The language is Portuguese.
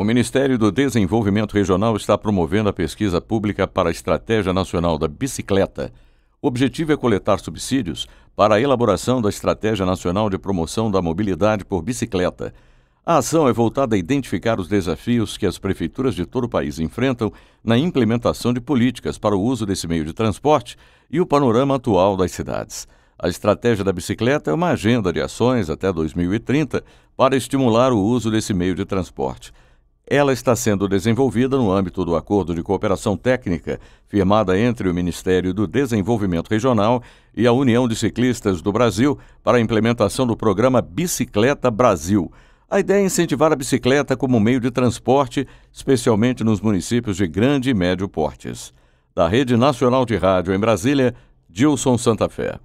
O Ministério do Desenvolvimento Regional está promovendo a pesquisa pública para a Estratégia Nacional da Bicicleta. O objetivo é coletar subsídios para a elaboração da Estratégia Nacional de Promoção da Mobilidade por Bicicleta. A ação é voltada a identificar os desafios que as prefeituras de todo o país enfrentam na implementação de políticas para o uso desse meio de transporte e o panorama atual das cidades. A estratégia da bicicleta é uma agenda de ações até 2030 para estimular o uso desse meio de transporte. Ela está sendo desenvolvida no âmbito do Acordo de Cooperação Técnica, firmada entre o Ministério do Desenvolvimento Regional e a União de Ciclistas do Brasil para a implementação do programa Bicicleta Brasil. A ideia é incentivar a bicicleta como meio de transporte, especialmente nos municípios de grande e médio portes. Da Rede Nacional de Rádio em Brasília, Gilson Santa Fé.